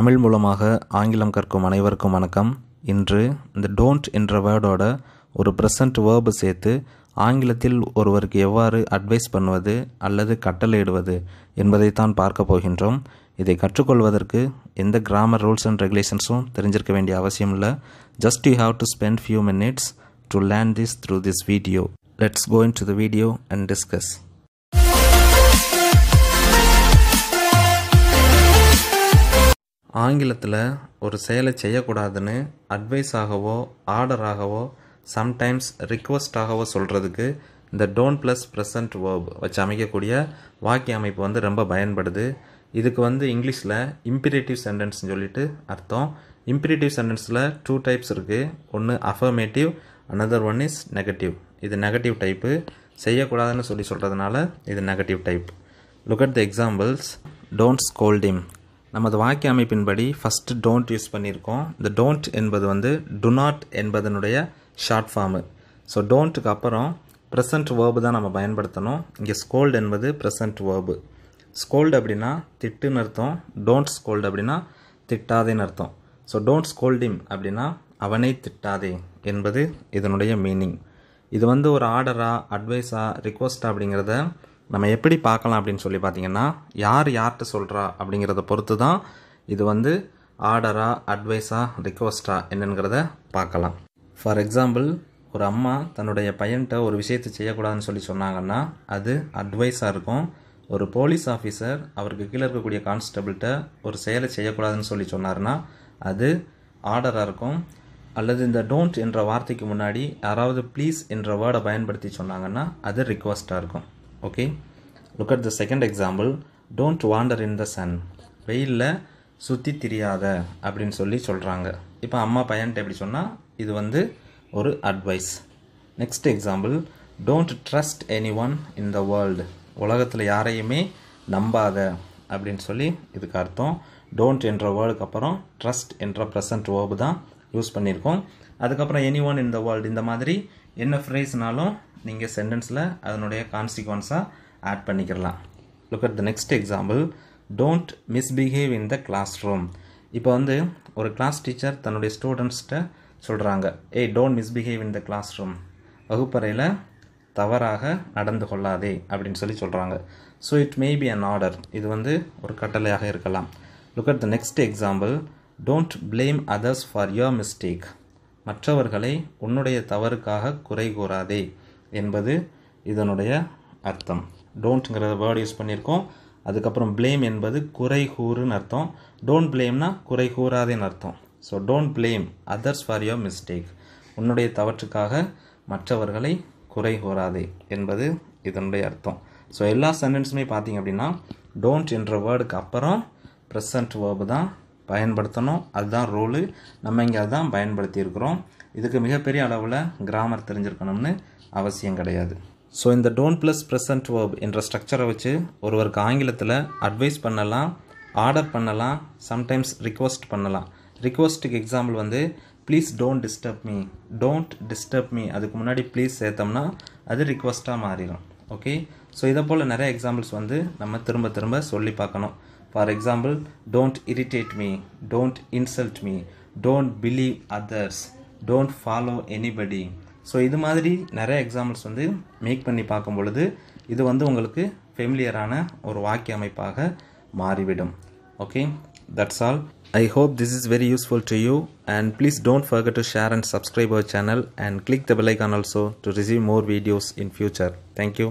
தமிழ் மூலமாக ஆங்கிலம் கற்கும் அனைவருக்கும் வணக்கம் இன்று இந்த டோன்ட் என்ற வேர்டோட ஒரு ப்ரெசன்ட் வேர்பு சேர்த்து ஆங்கிலத்தில் ஒருவருக்கு எவ்வாறு அட்வைஸ் பண்ணுவது அல்லது கட்டளையிடுவது என்பதைத்தான் பார்க்க போகின்றோம் இதை கற்றுக்கொள்வதற்கு எந்த கிராமர் ரூல்ஸ் அண்ட் ரெகுலேஷன்ஸும் தெரிஞ்சிருக்க வேண்டிய அவசியம் இல்லை just you have to spend few minutes to learn this through this video let's going to the video and discuss ஆங்கிலத்தில் ஒரு செயலை செய்யக்கூடாதுன்னு அட்வைஸ் ஆகவோ ஆர்டராகவோ சம்டைம்ஸ் ஆகவோ சொல்கிறதுக்கு இந்த டோன்ட் ப்ளஸ் ப்ரெசன்ட் வேர்ப் வச்சு அமைக்கக்கூடிய வாக்கிய அமைப்பு வந்து ரொம்ப பயன்படுது இதுக்கு வந்து இங்கிலீஷில் இம்பிரேட்டிவ் சென்டென்ஸ்னு சொல்லிட்டு அர்த்தம் இம்பிரேட்டிவ் சென்டென்ஸில் டூ டைப்ஸ் இருக்குது ஒன்று affirmative another one is negative இது நெகட்டிவ் டைப்பு செய்யக்கூடாதுன்னு சொல்லி சொல்கிறதுனால இது negative type look at the examples don't scold him நமது வாக்கிய அமைப்பின்படி ஃபஸ்ட்டு டோன்ட் யூஸ் பண்ணியிருக்கோம் இந்த டோன்ட் என்பது வந்து டு நாட் என்பதனுடைய ஷார்ட் ஃபார்மு ஸோ டோன்ட்டுக்கு அப்புறம் ப்ரெசன்ட் வேர்பு தான் நம்ம பயன்படுத்தணும் இங்கே ஸ்கோல்டு என்பது ப்ரெசன்ட் வேர்பு ஸ்கோல்டு அப்படின்னா திட்டுன்னு அர்த்தம் டோன்ட் ஸ்கோல்டு அப்படின்னா திட்டாதேன்னு அர்த்தம் ஸோ டோன்ட் ஸ்கோல்டிம் அப்படின்னா அவனை திட்டாதே என்பது இதனுடைய மீனிங் இது வந்து ஒரு ஆர்டரா அட்வைஸா ரிக்வஸ்டா அப்படிங்கிறத நம்ம எப்படி பார்க்கலாம் அப்படின்னு சொல்லி பார்த்தீங்கன்னா யார் யார்கிட்ட சொல்கிறா அப்படிங்கிறத பொறுத்து தான் இது வந்து ஆர்டரா அட்வைஸா ரிக்வஸ்டா என்னங்கிறத பார்க்கலாம் ஃபார் எக்ஸாம்பிள் ஒரு அம்மா தன்னுடைய பையன்கிட்ட ஒரு விஷயத்தை செய்யக்கூடாதுன்னு சொல்லி சொன்னாங்கன்னா அது அட்வைஸாக இருக்கும் ஒரு போலீஸ் ஆஃபீஸர் அவருக்கு கீழே இருக்கக்கூடிய கான்ஸ்டபிள்கிட்ட ஒரு செயலை செய்யக்கூடாதுன்னு சொல்லி சொன்னார்னா அது ஆர்டராக இருக்கும் அல்லது இந்த டோன்ட் என்ற வார்த்தைக்கு முன்னாடி யாராவது ப்ளீஸ் என்ற வேர்டை பயன்படுத்தி சொன்னாங்கன்னா அது ரிக்வஸ்ட்டாக இருக்கும் okay look at the second example don't wander in the sun வெயிலில் சுற்றி திரியாத அப்படின்னு சொல்லி சொல்கிறாங்க இப்போ அம்மா பையன்ட்டு எப்படி சொன்னால் இது வந்து ஒரு advice next example don't trust any one in the world உலகத்தில் யாரையுமே நம்பாத அப்படின்னு சொல்லி இதுக்கு அர்த்தம் டோன்ட் என்ற வேர்டுக்கு அப்புறம் ட்ரஸ்ட் என்ற ப்ரெசன்ட் வேர்பு தான் யூஸ் பண்ணியிருக்கோம் அதுக்கப்புறம் any one in the world இந்த மாதிரி என்ன ஃப்ரேஸ்னாலும் நீங்கள் சென்டென்ஸில் அதனுடைய கான்சிக்வன்ஸாக ஆட் பண்ணிக்கிறலாம் look at the next example don't misbehave in the classroom இப்போ வந்து ஒரு கிளாஸ் டீச்சர் தன்னுடைய ஸ்டூடெண்ட்ஸ்கிட்ட சொல்கிறாங்க ஏய் don't misbehave in the classroom வகுப்பறையில் தவறாக நடந்து கொள்ளாதே அப்படின்னு சொல்லி சொல்கிறாங்க so it may be an order இது வந்து ஒரு கட்டளையாக இருக்கலாம் look at the next example don't blame others for your mistake மற்றவர்களை உன்னுடைய தவறுக்காக குறை கூறாதே என்பது இதனுடைய அர்த்தம் டோன்ட்டுங்கிற வேர்டு யூஸ் பண்ணியிருக்கோம் அதுக்கப்புறம் பிளேம் என்பது குறை கூறுன்னு அர்த்தம் டோன்ட் பிளேம்னா குறை கூறாதேன்னு அர்த்தம் so don't blame others for your mistake உன்னுடைய தவற்றுக்காக மற்றவர்களை குறை கூறாதே என்பது இதனுடைய அர்த்தம் ஸோ எல்லா சென்டென்ஸுமே பார்த்தீங்க அப்படின்னா டோன்ட் என்ற வேர்டுக்கு அப்புறம் ப்ரெசன்ட் வேர்பு தான் பயன்படுத்தணும் அதுதான் ரூலு நம்ம இங்கே அதுதான் பயன்படுத்தியிருக்கிறோம் இதுக்கு மிகப்பெரிய அளவில் கிராமர் தெரிஞ்சிருக்கணும்னு அவசியம் கிடையாது ஸோ இந்த டோன்ட் ப்ளஸ் ப்ரெசன்ட் வேர்ப் என்ற ஸ்ட்ரக்சரை வச்சு ஒருவருக்கு ஆங்கிலத்தில் அட்வைஸ் பண்ணலாம் ஆர்டர் பண்ணலாம் சம்டைம்ஸ் ரிக்வஸ்ட் பண்ணலாம் ரிக்வஸ்ட்டுக்கு எக்ஸாம்பிள் வந்து please don't disturb me don't disturb me அதுக்கு முன்னாடி ப்ளீஸ் சேர்த்தோம்னா அது ரிக்வஸ்ட்டாக மாறிடும் ஓகே ஸோ இதை போல் நிறைய எக்ஸாம்பிள்ஸ் வந்து நம்ம திரும்ப திரும்ப சொல்லி பார்க்கணும் for example don't irritate me don't insult me don't believe others don't follow anybody so இது மாதிரி நிறைய எக்ஸாம்பிள்ஸ் வந்து மேக் பண்ணி பார்க்கும் பொழுது இது வந்து உங்களுக்கு ஃபெமிலியரான ஒரு வாக்கிய அமைப்பாக மாறிவிடும் okay that's all I hope this is very useful to you and please don't forget to share and subscribe our channel and click the bell icon also to receive more videos in future you